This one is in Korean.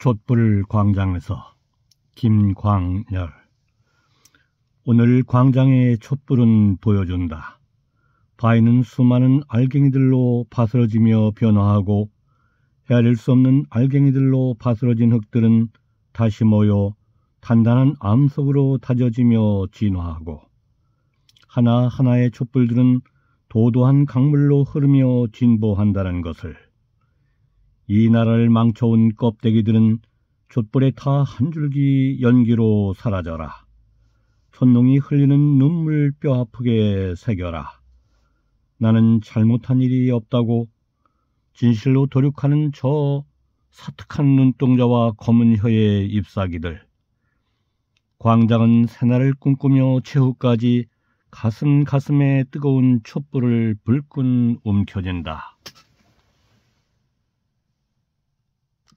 촛불 광장에서 김광열 오늘 광장의 촛불은 보여준다. 바위는 수많은 알갱이들로 파스러지며 변화하고 헤아릴 수 없는 알갱이들로 파스러진 흙들은 다시 모여 단단한 암석으로 다져지며 진화하고 하나하나의 촛불들은 도도한 강물로 흐르며 진보한다는 것을 이 나라를 망쳐온 껍데기들은 촛불에 타 한 줄기 연기로 사라져라. 천농이 흘리는 눈물 뼈아프게 새겨라. 나는 잘못한 일이 없다고 진실로 도륙하는 저 사특한 눈동자와 검은 혀의 잎사귀들. 광장은 새날을 꿈꾸며 최후까지 가슴 가슴에 뜨거운 촛불을 불끈 움켜쥔다.